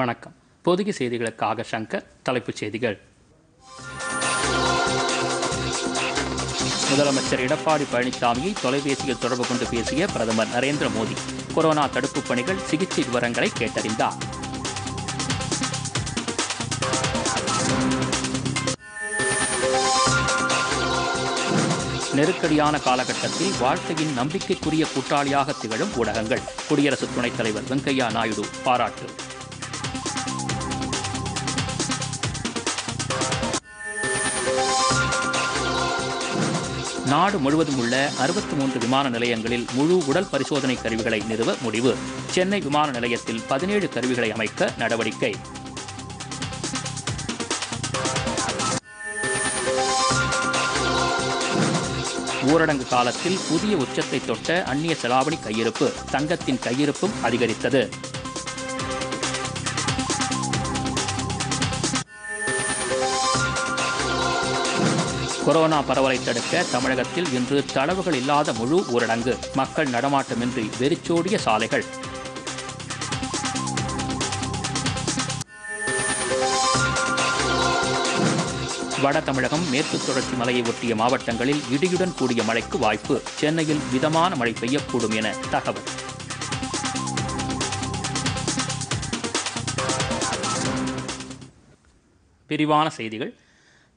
வணக்கம் பொதிக செய்திகளுக்காக சங்கர் தலைப்புச் செய்திகள் முதலமைச்சர் எடப்பாடி பழனிசாமியை தொலைபேசியில் தொடர்பு கொண்டு பேசிய பிரதமர் நரேந்திர மோடி கொரோனா தடுப்பு பணிகள் சிகிச்சை விவரங்களை கேட்டறிந்தார் நெருக்கடியான காலகட்டத்தில் வாழ்க்கையின் நம்பிக்கைக்குரிய கூட்டாளியாக திகழும் ஊடகங்கள் குடியரசுத் துணைத் தலைவர் வெங்கையா நாயுடு பாராட்டு நாடு முழுவதும் உள்ள அறுபத்தி மூன்று விமான நிலையங்களில் முழு உடல் பரிசோதனை கருவிகளை நிறுவ முடிவு சென்னை விமான நிலையத்தில் பதினேழு கருவிகளை அமைக்க நடவடிக்கை ஊரடங்கு காலத்தில் புதிய உச்சத்தை தொட்ட அந்நிய செலாவணி கையிருப்பு தங்கத்தின் கையிருப்பும் அதிகரித்தது கொரோனா பரவலை தடுக்க தமிழகத்தில் இன்று தளவுகள் இல்லாத முழு ஊரடங்கு மக்கள் நடமாட்டமின்றி வெறிச்சோடிய சாலைகள் வட தமிழகம் மேற்கு தொடர்ச்சி மலையை ஒட்டிய மாவட்டங்களில் இடியுடன் கூடிய மழைக்கு வாய்ப்பு சென்னையில் மிதமான மழை பெய்யக்கூடும் என தகவல் விரிவான செய்திகள்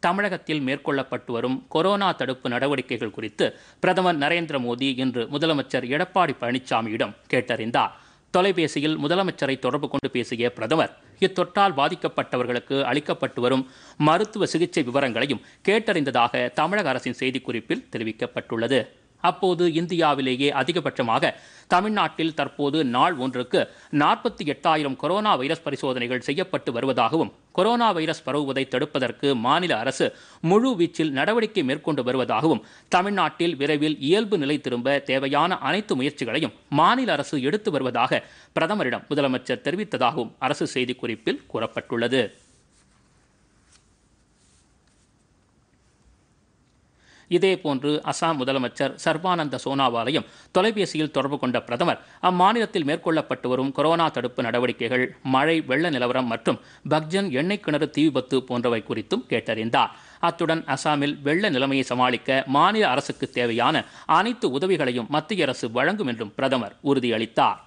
தமிழகத்தில் மேற்கொள்ளப்பட்டு வரும் கொரோனா தடுப்பு நடவடிக்கைகள் குறித்து பிரதமர் நரேந்திர மோடி இன்று முதலமைச்சர் எடப்பாடி பழனிசாமியிடம் கேட்டறிந்தார் தொலைபேசியில் முதலமைச்சரை தொடர்பு கொண்டு பேசிய பிரதமர் இத்தொற்றால் பாதிக்கப்பட்டவர்களுக்கு அளிக்கப்பட்டு வரும் மருத்துவ சிகிச்சை விவரங்களையும் கேட்டறிந்ததாக தமிழக அரசின் செய்திக்குறிப்பில் தெரிவிக்கப்பட்டுள்ளது அப்போது இந்தியாவிலேயே அதிகபட்சமாக தமிழ்நாட்டில் தற்போது நாள் ஒன்றுக்கு நாற்பத்தி எட்டாயிரம் கொரோனா வைரஸ் பரிசோதனைகள் செய்யப்பட்டு வருவதாகவும் கொரோனா வைரஸ் பரவுவதை தடுப்பதற்கு மாநில அரசு முழு வீச்சில் நடவடிக்கை மேற்கொண்டு வருவதாகவும் தமிழ்நாட்டில் விரைவில் இயல்பு நிலை திரும்ப தேவையான அனைத்து முயற்சிகளையும் மாநில அரசு எடுத்து வருவதாக பிரதமரிடம் முதலமைச்சர் தெரிவித்ததாகவும் அரசு செய்திக்குறிப்பில் கூறப்பட்டுள்ளது இதேபோன்று அசாம் முதலமைச்சர் சர்பானந்த சோனாவாலையும் தொலைபேசியில் தொடர்பு கொண்ட பிரதமர் அம்மாநிலத்தில் மேற்கொள்ளப்பட்டு வரும் கொரோனா தடுப்பு நடவடிக்கைகள் மழை வெள்ள நிலவரம் மற்றும் பக்ஜன் எண்ணெய் கிணறு தீ விபத்து போன்றவை குறித்தும் கேட்டறிந்தார் அத்துடன் அசாமில் வெள்ள நிலைமையை சமாளிக்க மாநில அரசுக்கு தேவையான அனைத்து உதவிகளையும் மத்திய அரசு வழங்கும் என்றும் பிரதமர் உறுதியளித்தார்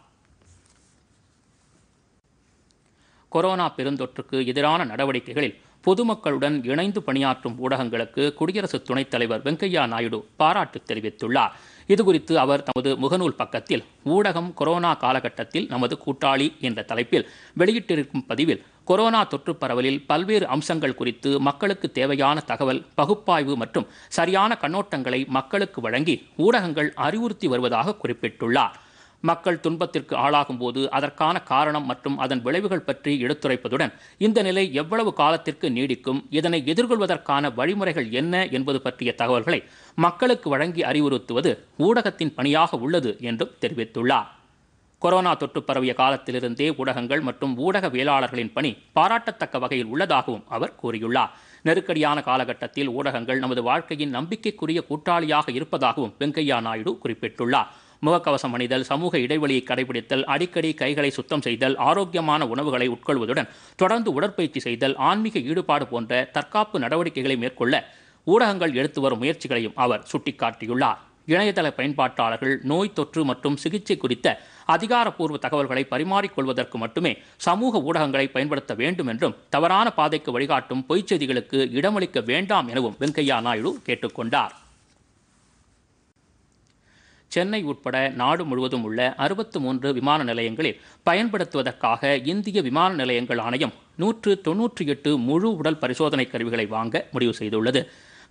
கொரோனா பெருந்தொற்றுக்கு எதிரான நடவடிக்கைகளில் பொதுமக்களுடன் இணைந்து பணியாற்றும் ஊடகங்களுக்கு குடியரசு துணைத் தலைவர் வெங்கையா நாயுடு பாராட்டு தெரிவித்துள்ளார் இதுகுறித்து அவர் தமது முகநூல் பக்கத்தில் ஊடகம் கொரோனா காலகட்டத்தில் நமது கூட்டாளி என்ற தலைப்பில் வெளியிட்டிருக்கும் பதிவில் கொரோனா தொற்று பரவலில் பல்வேறு அம்சங்கள் குறித்து மக்களுக்கு தேவையான தகவல் பகுப்பாய்வு மற்றும் சரியான கண்ணோட்டங்களை மக்களுக்கு வழங்கி ஊடகங்கள் அறிவுறுத்தி வருவதாக குறிப்பிட்டுள்ளார் மக்கள் துன்பத்திற்கு ஆளாகும் போது அதற்கான காரணம் மற்றும் அதன் விளைவுகள் பற்றி எடுத்துரைப்பதுடன் இந்த நிலை எவ்வளவு காலத்திற்கு நீடிக்கும் இதனை எதிர்கொள்வதற்கான வழிமுறைகள் என்ன என்பது பற்றிய தகவல்களை மக்களுக்கு வழங்கி அறிவுறுத்துவது ஊடகத்தின் பணியாக உள்ளது என்றும் தெரிவித்துள்ளார் கொரோனா தொற்று பரவிய காலத்திலிருந்தே ஊடகங்கள் மற்றும் ஊடகவியலாளர்களின் பணி பாராட்டத்தக்க வகையில் உள்ளதாகவும் அவர் கூறியுள்ளார் நெருக்கடியான காலகட்டத்தில் ஊடகங்கள் நமது வாழ்க்கையின் நம்பிக்கைக்குரிய கூட்டாளியாக இருப்பதாகவும் வெங்கையா நாயுடு குறிப்பிட்டுள்ளார் முகக்கவசம் அணிதல் சமூக இடைவெளியை கடைபிடித்தல் அடிக்கடி கைகளை சுத்தம் செய்தல் ஆரோக்கியமான உணவுகளை உட்கொள்வதுடன் தொடர்ந்து உடற்பயிற்சி செய்தல் ஆன்மீக ஈடுபாடு போன்ற தற்காப்பு நடவடிக்கைகளை மேற்கொள்ள ஊடகங்கள் எடுத்து வரும் முயற்சிகளையும் அவர் சுட்டிக்காட்டியுள்ளார் இணையதள பயன்பாட்டாளர்கள் நோய் தொற்று மற்றும் சிகிச்சை குறித்த அதிகாரப்பூர்வ தகவல்களை பரிமாறிக்கொள்வதற்கு மட்டுமே சமூக ஊடகங்களை பயன்படுத்த வேண்டும் என்றும் தவறான பாதைக்கு வழிகாட்டும் பொய்ச் செய்திகளுக்கு இடமளிக்க வேண்டாம் எனவும் வெங்கையா நாயுடு கேட்டுக்கொண்டார் சென்னை உட்பட நாடு முழுவதும் உள்ள அறுபத்து மூன்று விமான நிலையங்களில் பயன்படுத்துவதற்காக இந்திய விமான நிலையங்கள் ஆணையம் நூற்று தொன்னூற்றி எட்டு முழு உடல் பரிசோதனை கருவிகளை வாங்க முடிவு செய்துள்ளது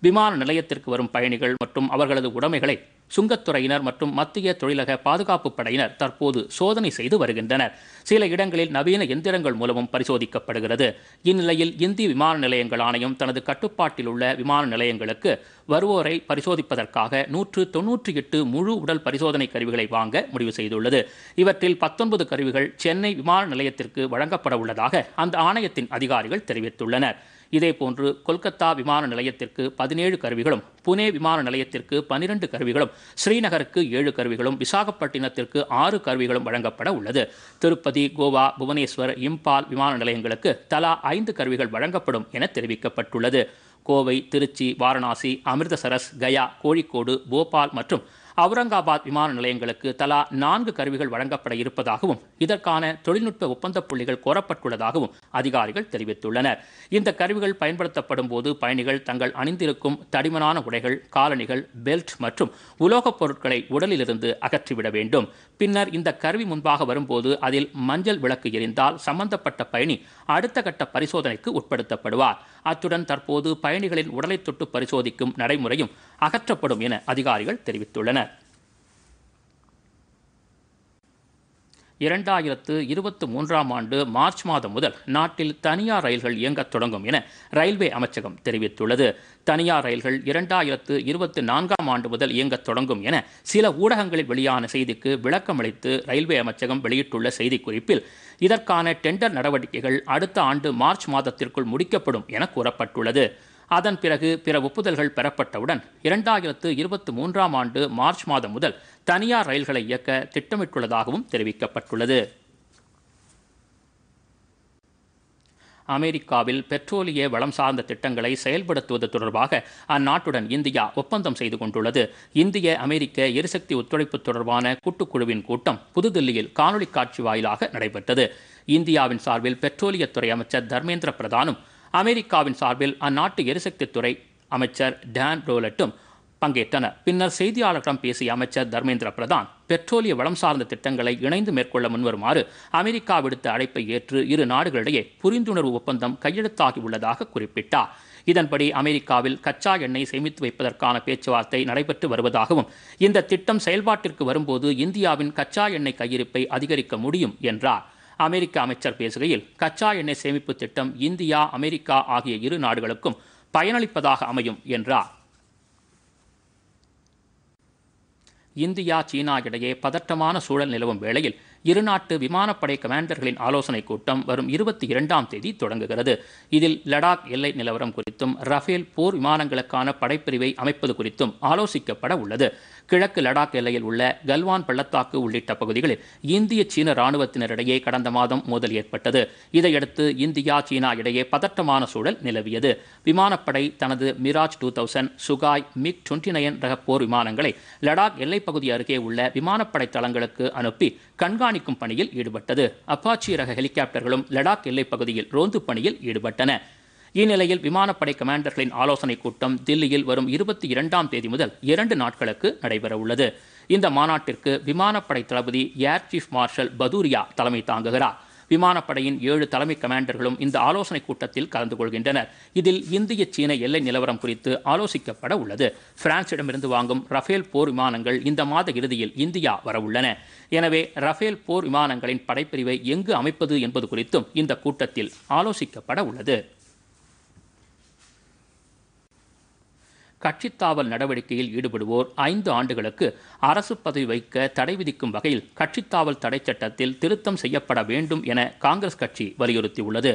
விமான நிலையத்திற்கு வரும் பயணிகள் மற்றும் அவர்களது உடைமைகளை சுங்கத்துறையினர் மற்றும் மத்திய தொழிலக பாதுகாப்பு படையினர் தற்போது சோதனை செய்து வருகின்றனர் சில இடங்களில் நவீன எந்திரங்கள் மூலமும் பரிசோதிக்கப்படுகிறது இந்நிலையில் இந்திய விமான நிலையங்கள் ஆணையம் தனது கட்டுப்பாட்டில் உள்ள விமான நிலையங்களுக்கு வருவோரை பரிசோதிப்பதற்காக நூற்று தொன்னூற்றி எட்டு முழு உடல் பரிசோதனை கருவிகளை வாங்க முடிவு செய்துள்ளது இவற்றில் பத்தொன்பது கருவிகள் சென்னை விமான நிலையத்திற்கு வழங்கப்பட உள்ளதாக அந்த ஆணையத்தின் அதிகாரிகள் தெரிவித்துள்ளனர் இதேபோன்று கொல்கத்தா விமான நிலையத்திற்கு பதினேழு கருவிகளும் புனே விமான நிலையத்திற்கு பனிரெண்டு கருவிகளும் ஸ்ரீநகருக்கு ஏழு கருவிகளும் விசாகப்பட்டினத்திற்கு ஆறு கருவிகளும் வழங்கப்பட உள்ளது திருப்பதி கோவா புவனேஸ்வர் இம்பால் விமான நிலையங்களுக்கு தலா ஐந்து கருவிகள் வழங்கப்படும் என தெரிவிக்கப்பட்டுள்ளது கோவை திருச்சி வாரணாசி அமிர்தசரஸ் கயா கோழிக்கோடு போபால் மற்றும் அவுரங்காபாத் விமான நிலையங்களுக்கு தலா நான்கு கருவிகள் வழங்கப்பட இருப்பதாகவும் இதற்கான தொழில்நுட்ப ஒப்பந்த புள்ளிகள் கோரப்பட்டுள்ளதாகவும் அதிகாரிகள் தெரிவித்துள்ளனர் இந்த கருவிகள் பயன்படுத்தப்படும் போது பயணிகள் தங்கள் அணிந்திருக்கும் தடிமனான உடைகள் காலணிகள் பெல்ட் மற்றும் உலோகப் பொருட்களை உடலிலிருந்து அகற்றிவிட வேண்டும் பின்னர் இந்த கருவி முன்பாக வரும்போது அதில் மஞ்சள் விளக்கு எரிந்தால் சம்பந்தப்பட்ட பயணி அடுத்த கட்ட பரிசோதனைக்கு உட்படுத்தப்படுவார் அத்துடன் தற்போது பயணிகளின் உடலை தொட்டு பரிசோதிக்கும் நடைமுறையும் அகற்றப்படும் என அதிகாரிகள் தெரிவித்துள்ளனர் இரண்டாயிரத்து இருபத்தி மூன்றாம் ஆண்டு மார்ச் மாதம் முதல் நாட்டில் தனியார் ரயில்கள் இயங்கத் தொடங்கும் என ரயில்வே அமைச்சகம் தெரிவித்துள்ளது தனியார் ரயில்கள் இரண்டாயிரத்து இருபத்தி நான்காம் ஆண்டு முதல் இயங்கத் தொடங்கும் என சில ஊடகங்களில் வெளியான செய்திக்கு விளக்கமளித்து ரயில்வே அமைச்சகம் வெளியிட்டுள்ள செய்திக்குறிப்பில் இதற்கான டெண்டர் நடவடிக்கைகள் அடுத்த ஆண்டு மார்ச் மாதத்திற்குள் முடிக்கப்படும் என கூறப்பட்டுள்ளது அதன் பிறகு பிற ஒப்புதல்கள் பெறப்பட்டவுடன் இரண்டாயிரத்து இருபத்தி மூன்றாம் ஆண்டு மார்ச் மாதம் முதல் தனியார் ரயில்களை இயக்க திட்டமிட்டுள்ளதாகவும் தெரிவிக்கப்பட்டுள்ளது அமெரிக்காவில் பெட்ரோலிய வளம் சார்ந்த திட்டங்களை செயல்படுத்துவது தொடர்பாக அந்நாட்டுடன் இந்தியா ஒப்பந்தம் செய்து கொண்டுள்ளது இந்திய அமெரிக்க எரிசக்தி ஒத்துழைப்பு தொடர்பான கூட்டுக்குழுவின் கூட்டம் புதுதில்லியில் காணொலி காட்சி வாயிலாக நடைபெற்றது இந்தியாவின் சார்பில் பெட்ரோலியத்துறை அமைச்சர் தர்மேந்திர பிரதானும் அமெரிக்காவின் சார்பில் அந்நாட்டு எரிசக்தித்துறை அமைச்சர் டேன் ரோலட்டும் பங்கேற்றனர் பின்னர் செய்தியாளர்களிடம் பேசிய அமைச்சர் தர்மேந்திர பிரதான் பெட்ரோலிய வளம் சார்ந்த திட்டங்களை இணைந்து மேற்கொள்ள முன்வருமாறு அமெரிக்கா விடுத்த அழைப்பை ஏற்று இரு நாடுகளிடையே புரிந்துணர்வு ஒப்பந்தம் கையெழுத்தாகி உள்ளதாக குறிப்பிட்டார் இதன்படி அமெரிக்காவில் கச்சா எண்ணெய் சேமித்து வைப்பதற்கான பேச்சுவார்த்தை நடைபெற்று வருவதாகவும் இந்த திட்டம் செயல்பாட்டிற்கு வரும்போது இந்தியாவின் கச்சா எண்ணெய் கையிருப்பை அதிகரிக்க முடியும் என்றார் அமெரிக்க அமைச்சர் பேசுகையில் கச்சா எண்ணெய் சேமிப்பு திட்டம் இந்தியா அமெரிக்கா ஆகிய இரு நாடுகளுக்கும் பயனளிப்பதாக அமையும் என்றார் இந்தியா சீனா இடையே பதட்டமான சூழல் நிலவும் வேளையில் இருநாட்டு விமானப்படை கமாண்டர்களின் ஆலோசனைக் கூட்டம் வரும் இருபத்தி இரண்டாம் தேதி தொடங்குகிறது இதில் லடாக் எல்லை நிலவரம் குறித்தும் ரஃபேல் போர் விமானங்களுக்கான படைப்பிரிவை அமைப்பது குறித்தும் ஆலோசிக்கப்பட உள்ளது கிழக்கு லடாக் எல்லையில் உள்ள கல்வான் பள்ளத்தாக்கு உள்ளிட்ட பகுதிகளில் இந்திய சீன ராணுவத்தினரிடையே கடந்த மாதம் மோதல் ஏற்பட்டது இதையடுத்து இந்தியா சீனா இடையே பதட்டமான சூழல் நிலவியது விமானப்படை தனது Mirage two thousand Sukhoi MiG twenty nine ரக போர் விமானங்களை லடாக் எல்லைப்பகுதி அருகே உள்ள விமானப்படை தளங்களுக்கு அனுப்பி கண்காணிக்கும் பணியில் ஈடுபட்டது அப்பாச்சி ரக ஹெலிகாப்டர்களும் லடாக் எல்லைப்பகுதியில் ரோந்து பணியில் ஈடுபட்டன இந்நிலையில் விமானப்படை கமாண்டர்களின் ஆலோசனைக் கூட்டம் தில்லியில் வரும் இருபத்தி இரண்டாம் தேதி முதல் இரண்டு நாட்களுக்கு நடைபெறவுள்ளது இந்த மாநாட்டிற்கு விமானப்படை தளபதி ஏர் சீஃப் மார்ஷல் பதூரியா தலைமை தாங்குகிறார் விமானப்படையின் ஏழு தலைமை கமாண்டர்களும் இந்த ஆலோசனைக் கூட்டத்தில் கலந்து கொள்கின்றனர் இதில் இந்திய சீன எல்லை நிலவரம் குறித்து ஆலோசிக்கப்பட உள்ளது பிரான்சிடமிருந்து வாங்கும் ரஃபேல் போர் விமானங்கள் இந்த மாத இறுதியில் இந்தியா வரவுள்ளன எனவே ரஃபேல் போர் விமானங்களின் படைப்பிரிவை எங்கு அமைப்பது என்பது குறித்தும் இந்த கூட்டத்தில் ஆலோசிக்கப்பட உள்ளது கட்சித்தாவல் நடவடிக்கையில் ஈடுபடுவோர் ஐந்து ஆண்டுகளுக்கு அரசு பதவி வைக்க தடை விதிக்கும் வகையில் கட்சித்தாவல் தடை சட்டத்தில் திருத்தம் செய்யப்பட வேண்டும் என காங்கிரஸ் கட்சி வலியுறுத்தியுள்ளது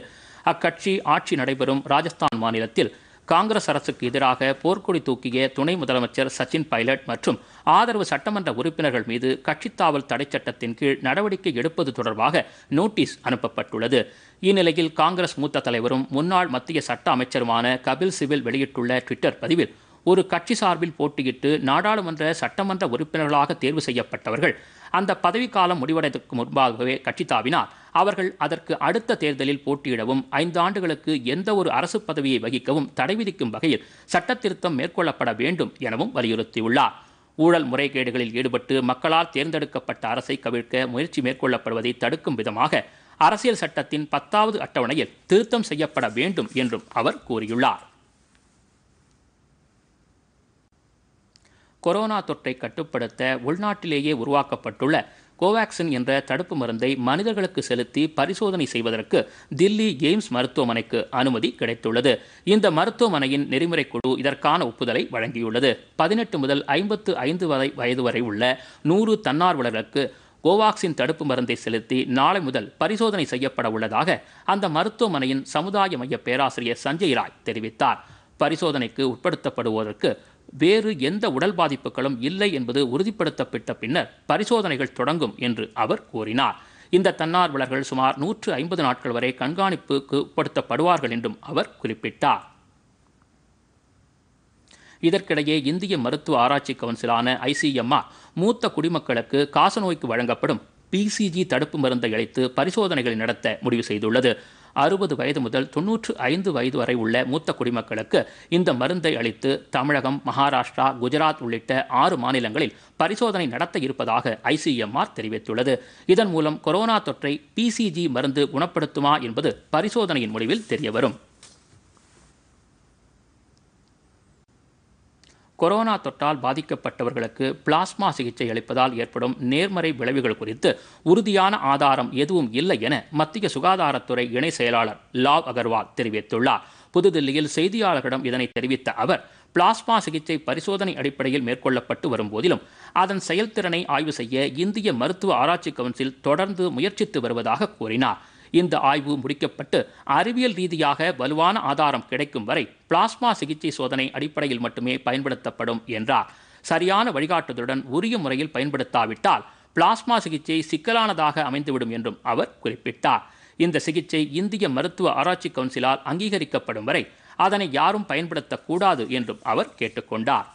அக்கட்சி ஆட்சி நடைபெறும் ராஜஸ்தான் மாநிலத்தில் காங்கிரஸ் அரசுக்கு எதிராக போர்க்கொடி தூக்கிய துணை முதலமைச்சர் சச்சின் பைலட் மற்றும் ஆதரவு சட்டமன்ற உறுப்பினர்கள் மீது கட்சித்தாவல் தடை சட்டத்தின் கீழ் நடவடிக்கை எடுப்பது தொடர்பாக நோட்டீஸ் அனுப்பப்பட்டுள்ளது இந்நிலையில் காங்கிரஸ் மூத்த தலைவரும் முன்னாள் மத்திய சட்ட அமைச்சருமான கபில் சிபில் வெளியிட்டுள்ள ட்விட்டர் பதிவில் ஒரு கட்சி சார்பில் போட்டியிட்டு நாடாளுமன்ற சட்டமன்ற உறுப்பினர்களாக தேர்வு செய்யப்பட்டவர்கள் அந்த பதவிக்காலம் முடிவடைவதற்கு முன்பாகவே கட்சி தாவினால் அவர்கள் அதற்கு அடுத்த தேர்தலில் போட்டியிடவும் ஐந்து ஆண்டுகளுக்கு எந்த ஒரு அரசு பதவியை வகிக்கவும் தடை விதிக்கும் வகையில் சட்ட திருத்தம் மேற்கொள்ளப்பட வேண்டும் எனவும் வலியுறுத்தியுள்ளார் ஊழல் முறைகேடுகளில் ஈடுபட்டு மக்களால் தேர்ந்தெடுக்கப்பட்ட அரசை கவிழ்க்க முயற்சி மேற்கொள்ளப்படுவதை தடுக்கும் விதமாக அரசியல் சட்டத்தின் பத்தாவது அட்டவணையில் திருத்தம் செய்யப்பட வேண்டும் என்றும் அவர் கூறியுள்ளார் கொரோனா தொற்றை கட்டுப்படுத்த உள்நாட்டிலேயே உருவாக்கப்பட்டுள்ள கோவாக்சின் என்ற தடுப்பு மருந்தை மனிதர்களுக்கு செலுத்தி பரிசோதனை செய்வதற்கு தில்லி எய்ம்ஸ் மருத்துவமனைக்கு அனுமதி கிடைத்துள்ளது இந்த மருத்துவமனையின் நெறிமுறை குழு இதற்கான ஒப்புதலை வழங்கியுள்ளது பதினெட்டு முதல் ஐம்பத்து ஐந்து வரை வயது வரை உள்ள நூறு தன்னார்வலர்களுக்கு கோவாக்சின் தடுப்பு மருந்தை செலுத்தி நாளை முதல் பரிசோதனை செய்யப்பட உள்ளதாக அந்த மருத்துவமனையின் சமுதாய மைய பேராசிரியர் சஞ்சய் ராய் தெரிவித்தார் பரிசோதனைக்கு உட்படுத்தப்படுவதற்கு வேறு எந்த உடல் பாதிப்புகளும் இல்லை என்பது உறுதிப்படுத்தப்பட்ட பின்னர் பரிசோதனைகள் தொடங்கும் என்று அவர் கூறினார் இந்த தன்னார்வலர்கள் சுமார் நூற்று ஐம்பது நாட்கள் வரை கண்காணிப்புக்கு உட்படுத்தப்படுவார்கள் என்றும் அவர் குறிப்பிட்டார் இதற்கிடையே இந்திய மருத்துவ ஆராய்ச்சி கவுன்சிலான ஐசிஎம்ஆர் மூத்த குடிமக்களுக்கு காசநோய்க்கு வழங்கப்படும் பிசிஜி தடுப்பு மருந்தை அளித்து பரிசோதனைகளை நடத்த முடிவு செய்துள்ளது அறுபது வயது முதல் தொன்னூற்று ஐந்து வயது வரை உள்ள மூத்த குடிமக்களுக்கு இந்த மருந்தை அளித்து தமிழகம் மகாராஷ்டிரா குஜராத் உள்ளிட்ட ஆறு மாநிலங்களில் பரிசோதனை நடத்த இருப்பதாக ஐசிஎம்ஆர் தெரிவித்துள்ளது இதன் மூலம் கொரோனா தொற்றை பிசிஜி மருந்து குணப்படுத்துமா என்பது பரிசோதனையின் முடிவில் தெரியவரும் கொரோனா தொற்றால் பாதிக்கப்பட்டவர்களுக்கு பிளாஸ்மா சிகிச்சை அளிப்பதால் ஏற்படும் நேர்மறை விளைவுகள் குறித்து உறுதியான ஆதாரம் எதுவும் இல்லை என மத்திய சுகாதாரத்துறை இணை செயலாளர் லாவ் அகர்வால் தெரிவித்துள்ளார் புதுதில்லியில் செய்தியாளர்களிடம் இதனை தெரிவித்த அவர் பிளாஸ்மா சிகிச்சை பரிசோதனை அடிப்படையில் மேற்கொள்ளப்பட்டு வரும் போதிலும் அதன் செயல்திறனை ஆய்வு செய்ய இந்திய மருத்துவ ஆராய்ச்சி கவுன்சில் தொடர்ந்து முயற்சித்து வருவதாக கூறினார் இந்த ஆய்வு முடிக்கப்பட்டு அறிவியல் ரீதியாக வலுவான ஆதாரம் கிடைக்கும் வரை பிளாஸ்மா சிகிச்சை சோதனை அடிப்படையில் மட்டுமே பயன்படுத்தப்படும் என்றார் சரியான வழிகாட்டுதலுடன் உரிய முறையில் பயன்படுத்தாவிட்டால் பிளாஸ்மா சிகிச்சை சிக்கலானதாக அமைந்துவிடும் என்றும் அவர் குறிப்பிட்டார் இந்த சிகிச்சை இந்திய மருத்துவ ஆராய்ச்சி கவுன்சிலால் அங்கீகரிக்கப்படும் வரை அதனை யாரும் பயன்படுத்தக்கூடாது என்றும் அவர் கேட்டுக்கொண்டார்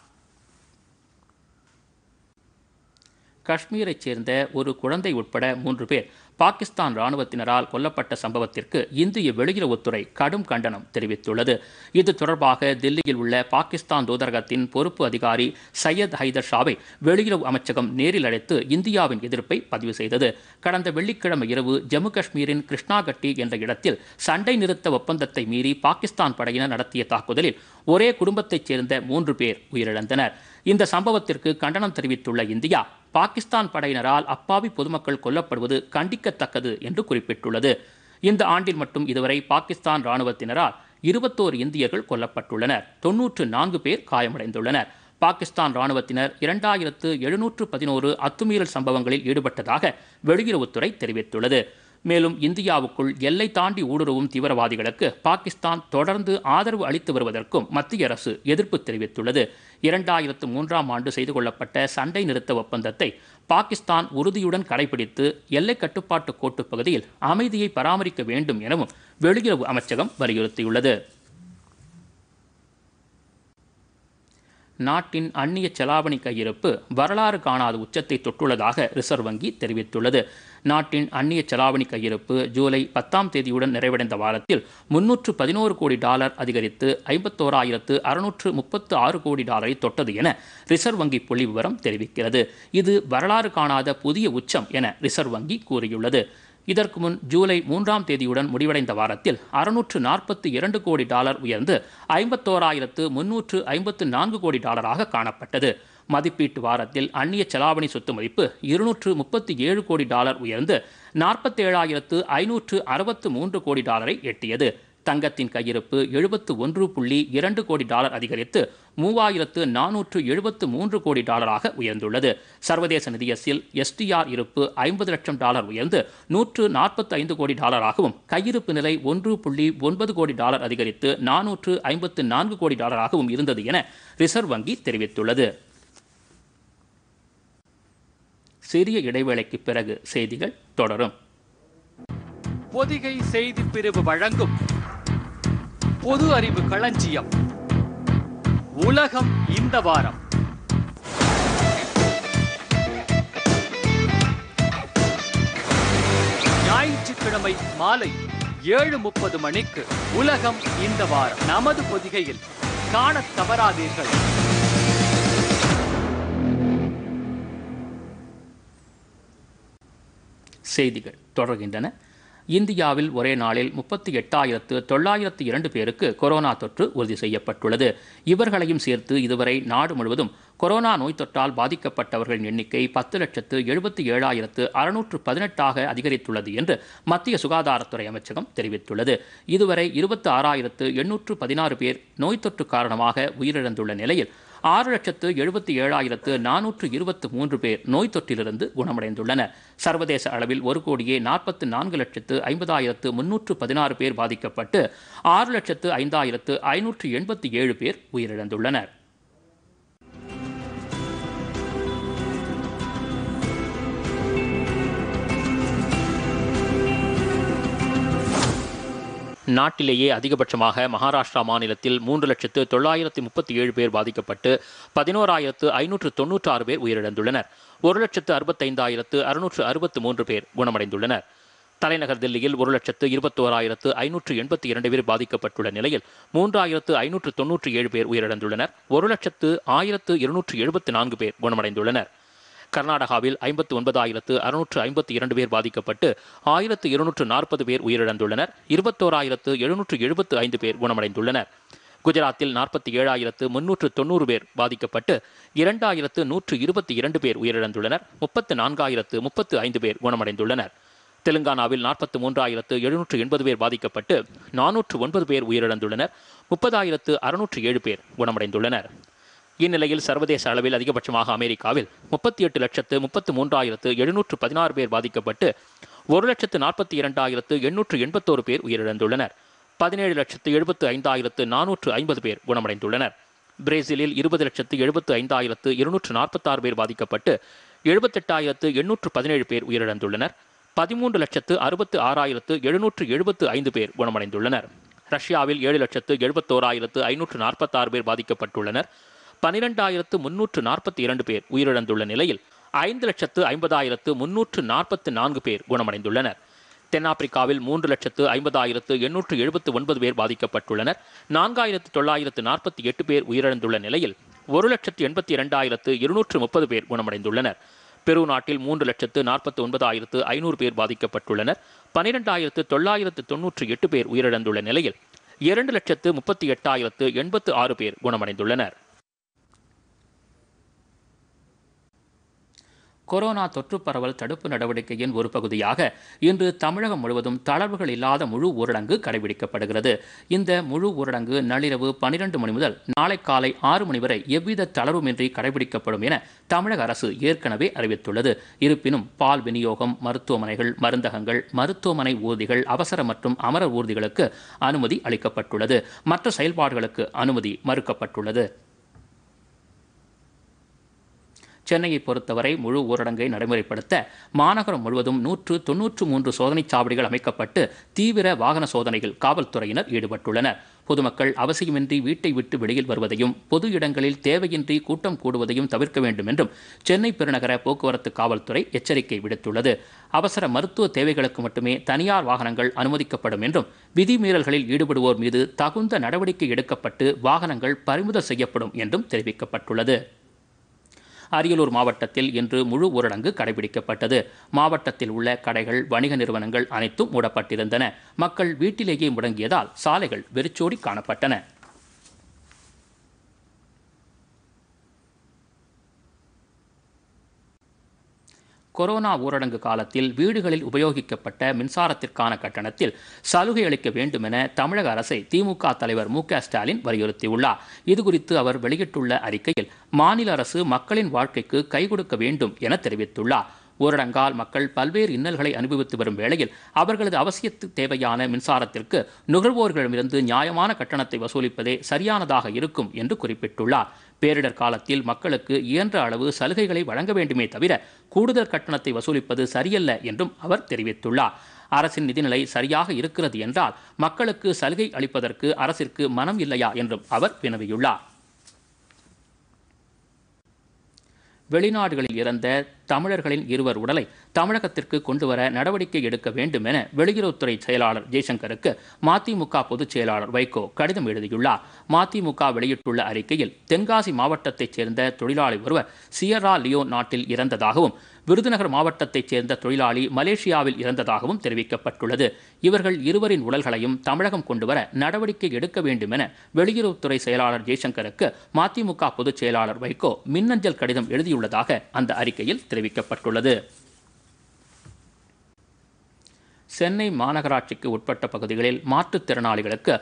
காஷ்மீரைச் சேர்ந்த ஒரு குழந்தை உட்பட மூன்று பேர் பாகிஸ்தான் ராணுவத்தினரால் கொல்லப்பட்ட சம்பவத்திற்கு இந்திய வெளியுறவுத்துறை கடும் கண்டனம் தெரிவித்துள்ளது இது தொடர்பாக தில்லியில் உள்ள பாகிஸ்தான் தூதரகத்தின் பொறுப்பு அதிகாரி சையத் ஹைதர் ஷாவை வெளியுறவு அமைச்சகம் நேரில் அழைத்து இந்தியாவின் எதிர்ப்பை பதிவு செய்தது கடந்த வெள்ளிக்கிழமை இரவு ஜம்மு காஷ்மீரின் கிருஷ்ணாகட்டி என்ற இடத்தில் சண்டை நிறுத்த ஒப்பந்தத்தை மீறி பாகிஸ்தான் படையினர் நடத்திய தாக்குதலில் ஒரே குடும்பத்தைச் சேர்ந்த மூன்று பேர் உயிரிழந்தனர் இந்த சம்பவத்திற்கு கண்டனம் தெரிவித்துள்ள இந்தியா பாகிஸ்தான் படையினரால் அப்பாவி பொதுமக்கள் கொல்லப்படுவது கண்டிக்கத்தக்கது என்று குறிப்பிட்டுள்ளது இந்த ஆண்டில் மட்டும் இதுவரை பாகிஸ்தான் இராணுவத்தினரால் இருபத்தோரு இந்தியர்கள் கொல்லப்பட்டுள்ளனர் தொன்னூற்று நான்கு பேர் காயமடைந்துள்ளனர் பாகிஸ்தான் ராணுவத்தினர் இரண்டாயிரத்து எழுநூற்று பதினோரு அத்துமீறல் சம்பவங்களில் ஈடுபட்டதாக வெளியுறவுத்துறை தெரிவித்துள்ளது மேலும் இந்தியாவுக்குள் எல்லை தாண்டி ஊடுருவும் தீவிரவாதிகளுக்கு பாகிஸ்தான் தொடர்ந்து ஆதரவு அளித்து வருவதற்கும் மத்திய அரசு எதிர்ப்பு தெரிவித்துள்ளது இரண்டாயிரத்து மூன்றாம் ஆண்டு செய்து கொள்ளப்பட்ட சண்டை நிறுத்த ஒப்பந்தத்தை பாகிஸ்தான் உறுதியுடன் கடைபிடித்து எல்லை கட்டுப்பாட்டு கோட்டுப் பகுதியில் அமைதியை பராமரிக்க வேண்டும் எனவும் வெளியுறவு அமைச்சகம் வலியுறுத்தியுள்ளது நாட்டின் அந்நிய செலாவணி கையிருப்பு வரலாறு காணாத உச்சத்தை தொட்டுள்ளதாக ரிசர்வ் வங்கி தெரிவித்துள்ளது நாட்டின் அந்நிய செலாவணி கையிருப்பு ஜூலை பத்தாம் தேதியுடன் நிறைவடைந்த வாரத்தில் முன்னூற்று பதினோரு கோடி டாலர் அதிகரித்து ஐம்பத்தோராயிரத்து அறுநூற்று முப்பத்து ஆறு கோடி டாலரை தொட்டது என ரிசர்வ் வங்கி புள்ளி விவரம் தெரிவிக்கிறது இது வரலாறு காணாத புதிய உச்சம் என ரிசர்வ் வங்கி கூறியுள்ளது இதற்கு முன் ஜூலை மூன்றாம் தேதியுடன் முடிவடைந்த வாரத்தில் அறுநூற்று நாற்பத்தி இரண்டு கோடி டாலர் உயர்ந்து ஐம்பத்தோராயிரத்து முன்னூற்று ஐம்பத்து நான்கு கோடி டாலராக காணப்பட்டது மதிப்பீட்டு வாரத்தில் அந்நிய செலாவணி சொத்து மதிப்பு இருநூற்று முப்பத்தி ஏழு கோடி டாலர் உயர்ந்து நாற்பத்தேழாயிரத்து ஐநூற்று அறுபத்து மூன்று கோடி டாலரை எட்டியது தங்கத்தின் கையிருப்பு எழுபத்து ஒன்று புள்ளி இரண்டு கோடி டாலர் அதிகரித்து மூவாயிரத்து நானூற்று எழுபத்து மூன்று கோடி டாலராக உயர்ந்துள்ளது சர்வதேச நிதியத்தில் எஸ்டிஆர் இருப்பு ஐம்பது லட்சம் டாலர் உயர்ந்து நூற்று நாற்பத்தி ஐந்து கோடி டாலராகவும் கையிருப்பு நிலை ஒன்று புள்ளி ஒன்பது கோடி டாலர் அதிகரித்து நானூற்று ஐம்பத்து நான்கு கோடி டாலராகவும் இருந்தது என ரிசர்வ் வங்கி தெரிவித்துள்ளது சிறிய இடைவேளைக்கு பிறகு செய்திகள் தொடரும் பொதிகை செய்தி பிரிவு வழங்கும் பொது அறிவு களஞ்சியம் உலகம் இந்த வாரம் ஞாயிற்றுக்கிழமை மாலை ஏழு முப்பது மணிக்கு உலகம் இந்த வாரம் நமது பொதிகையில் காண தவறாதீர்கள் செய்திகள் தொடர்கின்றன இந்தியாவில் ஒரே நாளில் முப்பத்தி எட்டாயிரத்து தொள்ளாயிரத்து இரண்டு பேருக்கு கொரோனா தொற்று உறுதி செய்யப்பட்டுள்ளது இவர்களையும் சேர்த்து இதுவரை நாடு முழுவதும் கொரோனா நோய் தொற்றால் பாதிக்கப்பட்டவர்களின் எண்ணிக்கை பத்து லட்சத்து எழுபத்தி ஏழாயிரத்து அறுநூற்று பதினெட்டாக அதிகரித்துள்ளது என்று மத்திய சுகாதாரத்துறை அமைச்சகம் தெரிவித்துள்ளது இதுவரை இருபத்தி ஆறாயிரத்து எண்ணூற்று பதினாறு பேர் நோய் தொற்று காரணமாக உயிரிழந்துள்ள நிலையில் ஆறு லட்சத்து எழுபத்தி ஏழாயிரத்து நானூற்று இருபத்து மூன்று பேர் நோய் தொற்றிலிருந்து குணமடைந்துள்ளனர் சர்வதேச அளவில் ஒரு கோடியே நாற்பத்து நான்கு லட்சத்து ஐம்பதாயிரத்து முன்னூற்று பதினாறு பேர் பாதிக்கப்பட்டு ஆறு லட்சத்து ஐந்தாயிரத்து ஐநூற்று எண்பத்தி ஏழு பேர் உயிரிழந்துள்ளனர் நாட்டிலேயே அதிகபட்சமாக மகாராஷ்டிரா மாநிலத்தில் மூன்று லட்சத்து தொள்ளாயிரத்து முப்பத்தி ஏழு பேர் பாதிக்கப்பட்டு பதினோராயிரத்து ஐநூற்று தொன்னூற்றாறு பேர் உயிரிழந்துள்ளனர் ஒரு லட்சத்து அறுபத்தைந்தாயிரத்து அறுநூற்று அறுபத்து மூன்று பேர் குணமடைந்துள்ளனர் தலைநகர் தில்லியில் ஒரு லட்சத்து இருபத்தோராயிரத்து ஐநூற்று எண்பத்தி இரண்டு பேர் பாதிக்கப்பட்டுள்ள நிலையில் மூன்றாயிரத்து ஐநூற்று தொன்னூற்று ஏழு பேர் உயிரிழந்துள்ளனர் ஒரு லட்சத்து ஆயிரத்து இருநூற்று எழுபத்தி நான்கு பேர் குணமடைந்துள்ளனர் கர்நாடகாவில் ஐம்பத்தி ஒன்பதாயிரத்து அறுநூற்று ஐம்பத்தி இரண்டு பேர் பாதிக்கப்பட்டு ஆயிரத்து இருநூற்று நாற்பது பேர் உயிரிழந்துள்ளனர் இருபத்தோராயிரத்து எழுநூற்று எழுபத்து ஐந்து பேர் குணமடைந்துள்ளனர் குஜராத்தில் நாற்பத்தி ஏழாயிரத்து முன்னூற்று தொண்ணூறு பேர் பாதிக்கப்பட்டு இரண்டாயிரத்து நூற்று இருபத்தி இரண்டு பேர் உயிரிழந்துள்ளனர் முப்பத்து நான்காயிரத்து முப்பத்து ஐந்து பேர் குணமடைந்துள்ளனர் தெலுங்கானாவில் நாற்பத்தி மூன்றாயிரத்து எழுநூற்று எண்பது பேர் பாதிக்கப்பட்டு நானூற்று ஒன்பது பேர் உயிரிழந்துள்ளனர் முப்பதாயிரத்து அறுநூற்று ஏழு பேர் குணமடைந்துள்ளனர் இந்நிலையில் சர்வதேச அளவில் அதிகபட்சமாக அமெரிக்காவில் முப்பத்தி எட்டு லட்சத்து முப்பத்து மூன்றாயிரத்து எழுநூற்று பதினாறு பேர் பாதிக்கப்பட்டு ஒரு லட்சத்து நாற்பத்தி இரண்டாயிரத்து எண்ணூற்று எண்பத்தோரு பேர் உயிரிழந்துள்ளனர் பதினேழு லட்சத்து எழுபத்து ஐந்தாயிரத்து நானூற்று ஐம்பது பேர் குணமடைந்துள்ளனர் பிரேசிலில் இருபது லட்சத்து எழுபத்து ஐந்தாயிரத்து இருநூற்று நாற்பத்தாறு பேர் பாதிக்கப்பட்டு எழுபத்தெட்டாயிரத்து எண்ணூற்று பதினேழு பேர் உயிரிழந்துள்ளனர் பதிமூன்று லட்சத்து அறுபத்து ஆறாயிரத்து எழுநூற்று எழுபத்து ஐந்து பேர் குணமடைந்துள்ளனர் ரஷ்யாவில் ஏழு லட்சத்து எழுபத்தோராயிரத்து ஐநூற்று நாற்பத்தாறு பேர் பாதிக்கப்பட்டுள்ளனர் பனிரெண்டாயிரத்து முன்னூற்று நாற்பத்தி இரண்டு பேர் உயிரிழந்துள்ள நிலையில் ஐந்து லட்சத்து ஐம்பதாயிரத்து முன்னூற்று நாற்பத்து நான்கு பேர் குணமடைந்துள்ளனர் தென்னாப்பிரிக்காவில் மூன்று லட்சத்து ஐம்பதாயிரத்து எண்ணூற்று எழுபத்து ஒன்பது பேர் பாதிக்கப்பட்டுள்ளனர் நான்காயிரத்து தொள்ளாயிரத்து நாற்பத்தி எட்டு பேர் உயிரிழந்துள்ள நிலையில் ஒரு லட்சத்து எண்பத்தி இரண்டாயிரத்து இருநூற்று முப்பது பேர் குணமடைந்துள்ளனர் பெரு நாட்டில் மூன்று லட்சத்து நாற்பத்தி ஒன்பதாயிரத்து ஐநூறு பேர் பாதிக்கப்பட்டுள்ளனர் பனிரெண்டாயிரத்து தொள்ளாயிரத்து தொன்னூற்று எட்டு பேர் உயிரிழந்துள்ள நிலையில் இரண்டு லட்சத்து முப்பத்தி எட்டாயிரத்து எண்பத்து ஆறு பேர் குணமடைந்துள்ளனர் கொரோனா தொற்று பரவல் தடுப்பு நடவடிக்கையின் ஒரு பகுதியாக இன்று தமிழகம் முழுவதும் தளர்வுகள் இல்லாத முழு ஊரடங்கு கடைபிடிக்கப்படுகிறது இந்த முழு ஊரடங்கு நள்ளிரவு பனிரெண்டு மணி முதல் நாளை காலை ஆறு மணி வரை எவ்வித தளர்வுமின்றி கடைபிடிக்கப்படும் என தமிழக அரசு ஏற்கனவே அறிவித்துள்ளது இருப்பினும் பால் விநியோகம் மருத்துவமனைகள் மருந்தகங்கள் மருத்துவமனை ஊர்திகள் அவசர மற்றும் அமர ஊர்திகளுக்கு அனுமதி அளிக்கப்பட்டுள்ளது மற்ற செயல்பாடுகளுக்கு அனுமதி மறுக்கப்பட்டுள்ளது சென்னையை பொறுத்தவரை முழு ஊரடங்கை நடைமுறைப்படுத்த மாநகரம் முழுவதும் நூற்று தொன்னூற்று மூன்று சோதனைச் சாவடிகள் அமைக்கப்பட்டு தீவிர வாகன சோதனையில் காவல்துறையினர் ஈடுபட்டுள்ளனர் பொதுமக்கள் அவசியமின்றி வீட்டை விட்டு வெளியில் வருவதையும் பொது இடங்களில் தேவையின்றி கூட்டம் கூடுவதையும் தவிர்க்க வேண்டும் என்றும் சென்னை பெருநகர போக்குவரத்து காவல்துறை எச்சரிக்கை விடுத்துள்ளது அவசர மருத்துவ தேவைகளுக்கு மட்டுமே தனியார் வாகனங்கள் அனுமதிக்கப்படும் என்றும் விதிமீறல்களில் ஈடுபடுவோர் மீது தகுந்த நடவடிக்கை எடுக்கப்பட்டு வாகனங்கள் பறிமுதல் செய்யப்படும் என்றும் தெரிவிக்கப்பட்டுள்ளது அரியலூர் மாவட்டத்தில் இன்று முழு ஊரடங்கு கடைபிடிக்கப்பட்டது மாவட்டத்தில் உள்ள கடைகள் வணிக நிறுவனங்கள் அனைத்தும் மூடப்பட்டிருந்தன மக்கள் வீட்டிலேயே முடங்கியதால் சாலைகள் வெறிச்சோடி காணப்பட்டன கொரோனா ஊரடங்கு காலத்தில் வீடுகளில் உபயோகிக்கப்பட்ட மின்சாரத்திற்கான கட்டணத்தில் சலுகை அளிக்க வேண்டும் என தமிழக அரசை திமுக தலைவர் மு ஸ்டாலின் வலியுறுத்தியுள்ளார் இதுகுறித்து அவர் வெளியிட்டுள்ள அறிக்கையில் மாநில அரசு மக்களின் வாழ்க்கைக்கு கை கொடுக்க வேண்டும் என தெரிவித்துள்ளார் ஊரடங்கால் மக்கள் பல்வேறு இன்னல்களை அனுபவித்து வரும் வேளையில் அவர்களது அவசியத்துக்கு தேவையான மின்சாரத்திற்கு நுகர்வோர்களிடமிருந்து நியாயமான கட்டணத்தை வசூலிப்பதே சரியானதாக இருக்கும் என்று குறிப்பிட்டுள்ளார் பேரிடர் காலத்தில் மக்களுக்கு இயன்ற அளவு சலுகைகளை வழங்க வேண்டுமே தவிர கூடுதல் கட்டணத்தை வசூலிப்பது சரியல்ல என்றும் அவர் தெரிவித்துள்ளார் அரசின் நிதிநிலை சரியாக இருக்கிறது என்றால் மக்களுக்கு சலுகை அளிப்பதற்கு அரசிற்கு மனம் இல்லையா என்றும் அவர் வினவியுள்ளார் வெளிநாடுகளில் இறந்த தமிழர்களின் இருவர் உடலை தமிழகத்திற்கு கொண்டுவர நடவடிக்கை எடுக்க வேண்டும் என வெளியுறவுத்துறை செயலாளர் ஜெய்சங்கருக்கு மதிமுக பொதுச் செயலாளர் வைகோ கடிதம் எழுதியுள்ளார் மதிமுக வெளியிட்டுள்ள அறிக்கையில் தென்காசி மாவட்டத்தைச் சேர்ந்த தொழிலாளி ஒருவர் சியரா லியோ நாட்டில் இறந்ததாகவும் விருதுநகர் மாவட்டத்தைச் சேர்ந்த தொழிலாளி மலேசியாவில் இறந்ததாகவும் தெரிவிக்கப்பட்டுள்ளது இவர்கள் இருவரின் உடல்களையும் தமிழகம் கொண்டுவர நடவடிக்கை எடுக்க வேண்டும் என வெளியுறவுத்துறை செயலாளர் ஜெய்சங்கருக்கு மதிமுக பொதுச் செயலாளர் வைகோ மின்னஞ்சல் கடிதம் எழுதியுள்ளதாக அந்த அறிக்கையில் தெரிவிக்கப்பட்டுள்ளது சென்னை மாநகராட்சிக்கு உட்பட்ட பகுதிகளில் மாற்றுத்திறனாளிகளுக்கு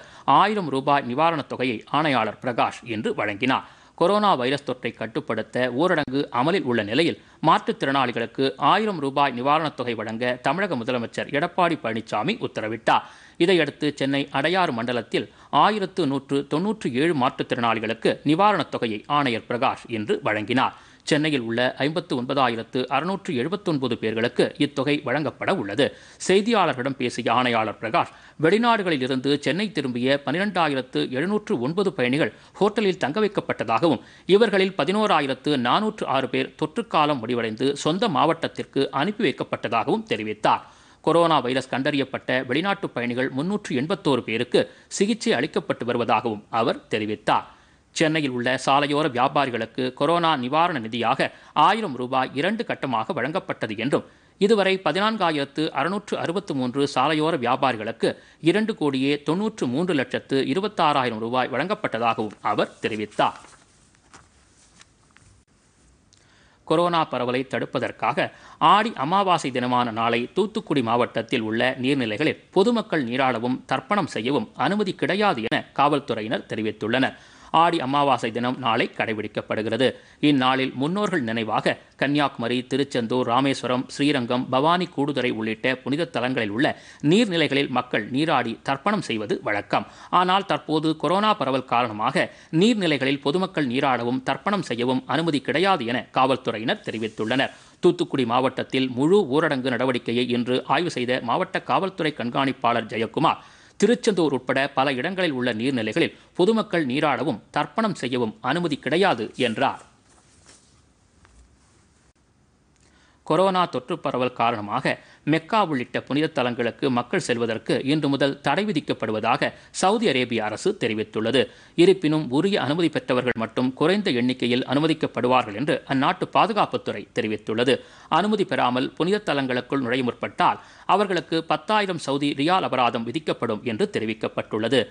ஆயிரம் ரூபாய் நிவாரணத் தொகையை ஆணையாளர் பிரகாஷ் இன்று வழங்கினார் கொரோனா வைரஸ் தொற்றை கட்டுப்படுத்த ஊரடங்கு அமலில் உள்ள நிலையில் மாற்றுத்திறனாளிகளுக்கு ஆயிரம் ரூபாய் நிவாரணத் தொகை வழங்க தமிழக முதலமைச்சர் எடப்பாடி பழனிசாமி உத்தரவிட்டார் இதையடுத்து சென்னை அடையாறு மண்டலத்தில் ஆயிரத்து நூற்று தொன்னூற்று ஏழு மாற்றுத்திறனாளிகளுக்கு நிவாரணத் தொகையை ஆணையர் பிரகாஷ் இன்று வழங்கினார் சென்னையில் உள்ள ஐம்பத்து ஒன்பதாயிரத்து அறுநூற்று எழுபத்தொன்பது பேர்களுக்கு இத்தொகை வழங்கப்பட உள்ளது செய்தியாளர்களிடம் பேசிய ஆணையாளர் பிரகாஷ் வெளிநாடுகளில் இருந்து சென்னை திரும்பிய பனிரெண்டாயிரத்து எழுநூற்று ஒன்பது பயணிகள் ஹோட்டலில் தங்க வைக்கப்பட்டதாகவும் இவர்களில் பதினோராயிரத்து நானூற்று ஆறு பேர் தொற்றுக்காலம் முடிவடைந்து சொந்த மாவட்டத்திற்கு அனுப்பி வைக்கப்பட்டதாகவும் தெரிவித்தார் கொரோனா வைரஸ் கண்டறியப்பட்ட வெளிநாட்டு பயணிகள் முன்னூற்று எண்பத்தோரு பேருக்கு சிகிச்சை அளிக்கப்பட்டு வருவதாகவும் அவர் தெரிவித்தார் சென்னையில் உள்ள சாலையோர வியாபாரிகளுக்கு கொரோனா நிவாரண நிதியாக ஆயிரம் ரூபாய் இரண்டு கட்டமாக வழங்கப்பட்டது என்றும் இதுவரை பதினான்காயிரத்து அறுநூற்று அறுபத்து மூன்று சாலையோர வியாபாரிகளுக்கு இரண்டு கோடியே தொன்னூற்று மூன்று லட்சத்து இருபத்தாறாயிரம் ரூபாய் வழங்கப்பட்டதாகவும் அவர் தெரிவித்தார் கொரோனா பரவலை தடுப்பதற்காக ஆடி அமாவாசை தினமான நாளை தூத்துக்குடி மாவட்டத்தில் உள்ள நீர்நிலைகளில் பொதுமக்கள் நீராடவும் தர்ப்பணம் செய்யவும் அனுமதி கிடையாது என காவல்துறையினர் தெரிவித்துள்ளனர் ஆடி அமாவாசை தினம் நாளை கடைபிடிக்கப்படுகிறது இந்நாளில் முன்னோர்கள் நினைவாக கன்னியாகுமரி திருச்செந்தூர் ராமேஸ்வரம் ஸ்ரீரங்கம் பவானி கூடுதுறை உள்ளிட்ட புனித தலங்களில் உள்ள நீர்நிலைகளில் மக்கள் நீராடி தர்ப்பணம் செய்வது வழக்கம் ஆனால் தற்போது கொரோனா பரவல் காரணமாக நீர்நிலைகளில் பொதுமக்கள் நீராடவும் தர்ப்பணம் செய்யவும் அனுமதி கிடையாது என காவல்துறையினர் தெரிவித்துள்ளனர் தூத்துக்குடி மாவட்டத்தில் முழு ஊரடங்கு நடவடிக்கையை இன்று ஆய்வு செய்த மாவட்ட காவல்துறை கண்காணிப்பாளர் ஜெயக்குமார் திருச்செந்தூர் உட்பட பல இடங்களில் உள்ள நீர்நிலைகளில் பொதுமக்கள் நீராடவும் தர்ப்பணம் செய்யவும் அனுமதி கிடையாது என்றார் கொரோனா தொற்று பரவல் காரணமாக மெக்கா உள்ளிட்ட புனித தலங்களுக்கு மக்கள் செல்வதற்கு இன்று முதல் தடை விதிக்கப்படுவதாக சவுதி அரேபிய அரசு தெரிவித்துள்ளது இருப்பினும் உரிய அனுமதி பெற்றவர்கள் மட்டும் குறைந்த எண்ணிக்கையில் அனுமதிக்கப்படுவார்கள் என்று அந்நாட்டு பாதுகாப்புத்துறை தெரிவித்துள்ளது அனுமதி பெறாமல் புனித தலங்களுக்குள் நுழைய முற்பட்டால் அவர்களுக்கு பத்தாயிரம் சவுதி ரியால் அபராதம் விதிக்கப்படும் என்று தெரிவிக்கப்பட்டுள்ளது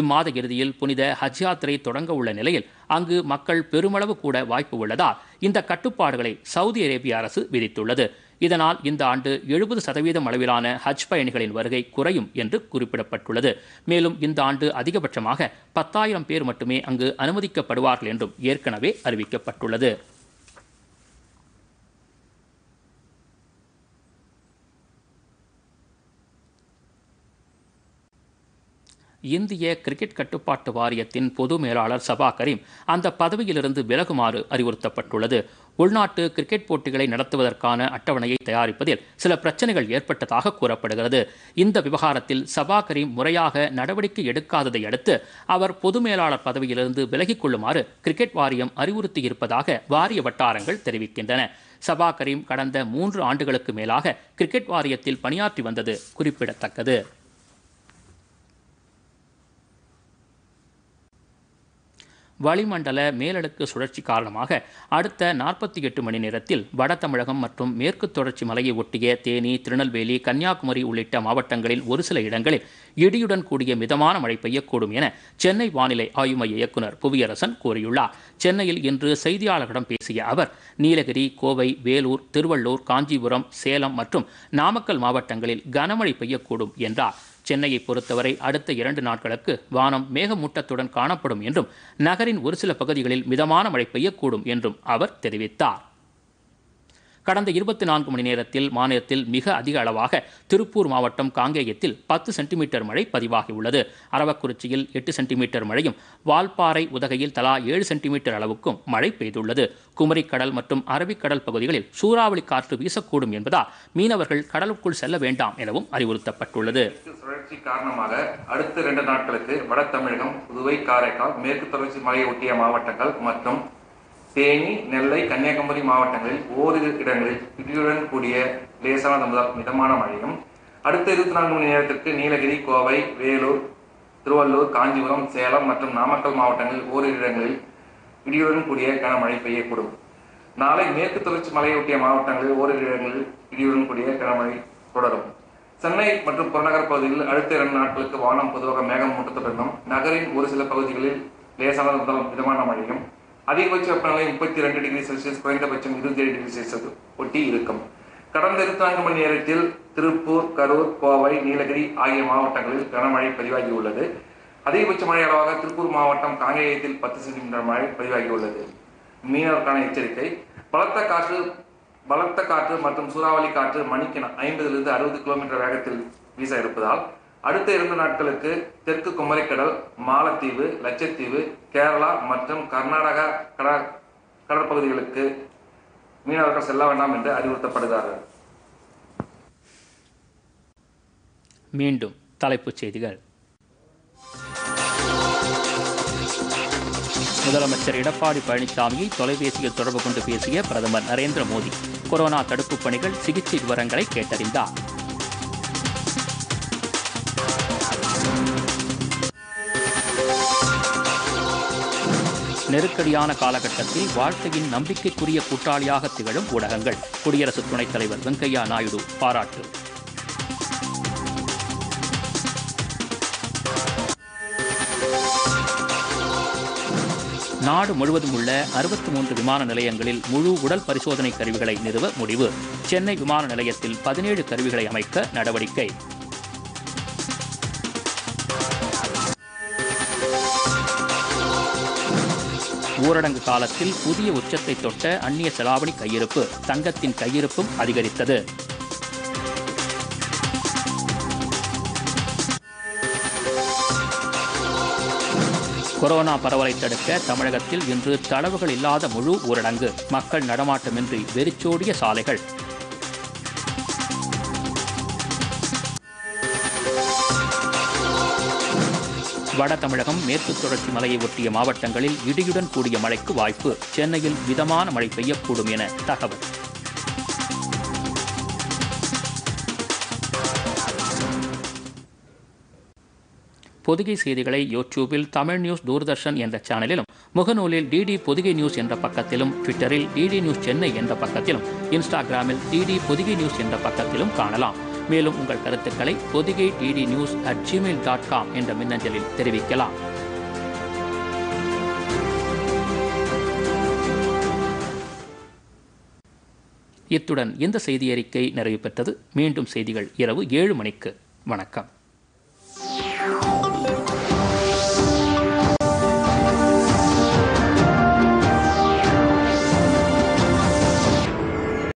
இம்மாத இறுதியில் புனித ஹஜ் யாத்திரை தொடங்க உள்ள நிலையில் அங்கு மக்கள் பெருமளவு கூட வாய்ப்பு உள்ளதால் இந்த கட்டுப்பாடுகளை சவுதி அரேபிய அரசு விதித்துள்ளது இதனால் இந்த ஆண்டு எழுபது சதவீதம் அளவிலான ஹஜ் பயணிகளின் வருகை குறையும் என்று குறிப்பிடப்பட்டுள்ளது மேலும் இந்த ஆண்டு அதிகபட்சமாக பத்தாயிரம் பேர் மட்டுமே அங்கு அனுமதிக்கப்படுவார்கள் என்றும் ஏற்கனவே அறிவிக்கப்பட்டுள்ளது இந்திய கிரிக்கெட் கட்டுப்பாட்டு வாரியத்தின் பொது மேலாளர் சபா கரீம் அந்த பதவியிலிருந்து விலகுமாறு அறிவுறுத்தப்பட்டுள்ளது உள்நாட்டு கிரிக்கெட் போட்டிகளை நடத்துவதற்கான அட்டவணையை தயாரிப்பதில் சில பிரச்சனைகள் ஏற்பட்டதாக கூறப்படுகிறது இந்த விவகாரத்தில் சபா கரீம் முறையாக நடவடிக்கை எடுக்காததை அடுத்து அவர் பொது மேலாளர் பதவியிலிருந்து விலகிக் கொள்ளுமாறு கிரிக்கெட் வாரியம் அறிவுறுத்தியிருப்பதாக வாரிய வட்டாரங்கள் தெரிவிக்கின்றன சபா கரீம் கடந்த மூன்று ஆண்டுகளுக்கு மேலாக கிரிக்கெட் வாரியத்தில் பணியாற்றி வந்தது குறிப்பிடத்தக்கது வளிமண்டல மேலடுக்கு சுழற்சி காரணமாக அடுத்த நாற்பத்தி எட்டு மணி நேரத்தில் வட தமிழகம் மற்றும் மேற்கு தொடர்ச்சி மலையை ஒட்டிய தேனி திருநெல்வேலி கன்னியாகுமரி உள்ளிட்ட மாவட்டங்களில் ஒரு சில இடங்களில் இடியுடன் கூடிய மிதமான மழை பெய்யக்கூடும் என சென்னை வானிலை ஆய்வு மைய இயக்குநர் புவியரசன் கூறியுள்ளார் சென்னையில் இன்று செய்தியாளர்களிடம் பேசிய அவர் நீலகிரி கோவை வேலூர் திருவள்ளூர் காஞ்சிபுரம் சேலம் மற்றும் நாமக்கல் மாவட்டங்களில் கனமழை பெய்யக்கூடும் என்றார் சென்னையை பொறுத்தவரை அடுத்த இரண்டு நாட்களுக்கு வானம் மேகமூட்டத்துடன் காணப்படும் என்றும் நகரின் ஒரு சில பகுதிகளில் மிதமான மழை பெய்யக்கூடும் என்றும் அவர் தெரிவித்தார் கடந்த இருபத்தி நான்கு மணி நேரத்தில் மாநிலத்தில் மிக அதிக அளவாக திருப்பூர் மாவட்டம் காங்கேயத்தில் பத்து சென்டிமீட்டர் மழை பதிவாகியுள்ளது அரவக்குறிச்சியில் எட்டு சென்டிமீட்டர் மழையும் வால்பாறை உதகையில் தலா ஏழு சென்டிமீட்டர் அளவுக்கும் மழை பெய்துள்ளது குமரிக்கடல் மற்றும் அரபிக்கடல் பகுதிகளில் சூறாவளி காற்று வீசக்கூடும் என்பதால் மீனவர்கள் கடலுக்குள் செல்ல வேண்டாம் எனவும் அறிவுறுத்தப்பட்டுள்ளது சுழற்சி காரணமாக அடுத்த இரண்டு நாட்களுக்கு வட தமிழகம் புதுவை காரைக்கால் மேற்கு தொடர்ச்சி மலையொட்டிய மாவட்டங்கள் மற்றும் தேனி நெல்லை கன்னியாகுமரி மாவட்டங்களில் ஓரிரு இடங்களில் இடியுடன் கூடிய லேசான முதல் மிதமான மழையும் அடுத்த இருபத்தி நான்கு மணி நேரத்திற்கு நீலகிரி கோவை வேலூர் திருவள்ளூர் காஞ்சிபுரம் சேலம் மற்றும் நாமக்கல் மாவட்டங்களில் ஓரிரு இடங்களில் இடியுடன் கூடிய கனமழை பெய்யக்கூடும் நாளை மேற்கு தொடர்ச்சி மலையொட்டிய மாவட்டங்களில் ஓரிரு இடங்களில் இடியுடன் கூடிய கனமழை தொடரும் சென்னை மற்றும் புறநகர் பகுதிகளில் அடுத்த இரண்டு நாட்களுக்கு வானம் பொதுவாக மேகம் மூட்டத்துடனும் நகரின் ஒரு சில பகுதிகளில் லேசான முதல் மிதமான மழையும் அதிகபட்ச வெப்பநிலை முப்பத்தி ரெண்டு டிகிரி செல்சியஸ் குறைந்தபட்சம் இருபத்தி ஏழு டிகிரி செல்சியஸ் ஒட்டி இருக்கும் கடந்த இருபத்தி நான்கு மணி நேரத்தில் திருப்பூர் கரூர் கோவை நீலகிரி ஆகிய மாவட்டங்களில் கனமழை பதிவாகியுள்ளது அதிகபட்ச மழை அளவாக திருப்பூர் மாவட்டம் காங்கேயத்தில் பத்து சென்டிமீட்டர் மழை பதிவாகியுள்ளது மீனவருக்கான எச்சரிக்கை பலத்த காற்று பலத்த காற்று மற்றும் சூறாவளி காற்று மணிக்கு ஐம்பதிலிருந்து அறுபது கிலோமீட்டர் வேகத்தில் வீச இருப்பதால் அடுத்த இரண்டு நாட்களுக்கு தெற்கு குமரிக்கடல் மாலத்தீவு லட்சத்தீவு கேரளா மற்றும் கர்நாடகா கட கடற்பகுதிகளுக்கு மீனவர்கள் செல்ல வேண்டாம் என்று அறிவுறுத்தப்படுகிறார்கள் மீண்டும் தலைப்புச் செய்திகள் முதலமைச்சர் எடப்பாடி பழனிசாமியை தொலைபேசியில் தொடர்பு கொண்டு பேசிய பிரதமர் நரேந்திர மோடி கொரோனா தடுப்புப் பணிகள் சிகிச்சை விவரங்களை கேட்டறிந்தார் நெருக்கடியான காலகட்டத்தில் வாழ்க்கையின் நம்பிக்கைக்குரிய கூட்டாளியாக திகழும் ஊடகங்கள் குடியரசு துணைத் தலைவர் வெங்கையா நாயுடு பாராட்டு நாடு முழுவதும் உள்ள அறுபத்தி மூன்று விமான நிலையங்களில் முழு உடல் பரிசோதனை கருவிகளை நிறுவ முடிவு சென்னை விமான நிலையத்தில் பதினேழு கருவிகளை அமைக்க நடவடிக்கை ஊரடங்கு காலத்தில் புதிய உச்சத்தை தொட்ட அந்நிய செலாவணி கையிருப்பு தங்கத்தின் கையிருப்பும் அதிகரித்தது கொரோனா பரவலை தடுக்க தமிழகத்தில் இன்று தளவுகள் இல்லாத முழு ஊரடங்கு மக்கள் நடமாட்டமின்றி வெறிச்சோடிய சாலைகள் வட தமிழகம் மேற்கு தொடர்ச்சி மலையை ஒட்டிய மாவட்டங்களில் இடியுடன் கூடிய மழைக்கு வாய்ப்பு சென்னையில் மிதமான மழை பெய்யக்கூடும் என தகவல் பொதுகை செய்திகளை யூடியூபில் தமிழ் நியூஸ் தூர்தர்ஷன் என்ற சேனலிலும் முகநூலில் டிடி பொதுகை நியூஸ் என்ற பக்கத்திலும் ட்விட்டரில் டிடி நியூஸ் சென்னை என்ற பக்கத்திலும் இன்ஸ்டாகிராமில் டிடி பொதுகை நியூஸ் என்ற பக்கத்திலும் காணலாம் மேலும் உங்கள் கருத்துக்களை Podhigai DD News at Gmail dot com என்ற மின்னஞ்சலில் தெரிவிக்கலாம் இத்துடன் இந்த செய்தி அறிக்கை நிறைவு பெற்றது மீண்டும் செய்திகள் இரவு ஏழு மணிக்கு வணக்கம்